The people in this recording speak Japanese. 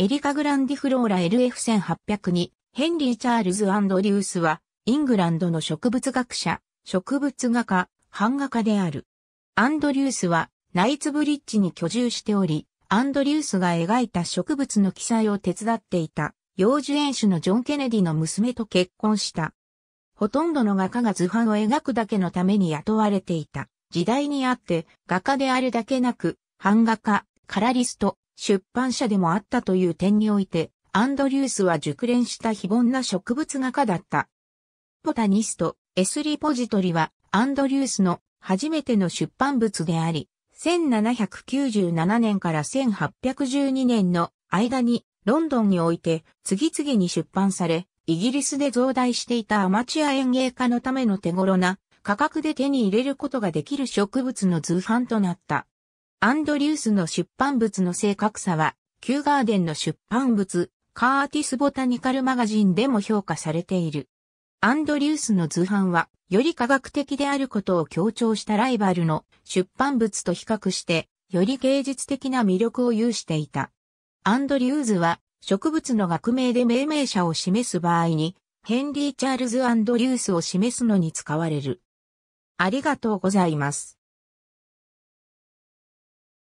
エリカ・グランディ・フローラ l f 1 8 0 2ヘンリー・チャールズ・アンドリュースは、イングランドの植物学者、植物画家、版画家である。アンドリュースは、ナイツブリッジに居住しており、アンドリュースが描いた植物の記載を手伝っていた、幼樹園主のジョン・ケネディの娘と結婚した。ほとんどの画家が図版を描くだけのために雇われていた。時代にあって、画家であるだけなく、版画家、カラリスト、出版社でもあったという点において、アンドリュースは熟練した非凡な植物画家だった。ボタニスト、エスリポジトリは、アンドリュースの初めての出版物であり、1797年から1812年の間に、ロンドンにおいて次々に出版され、イギリスで増大していたアマチュア園芸家のための手頃な価格で手に入れることができる植物の図版となった。アンドリュースの出版物の正確さは、キューガーデンの出版物、カーティス・ボタニカル・マガジンでも評価されている。アンドリュースの図版は、より科学的であることを強調したライバルの出版物と比較して、より芸術的な魅力を有していた。アンドリューズは、植物の学名で命名者を示す場合に、ヘンリー・チャールズ・アンドリュースを示すのに使われる。ありがとうございます。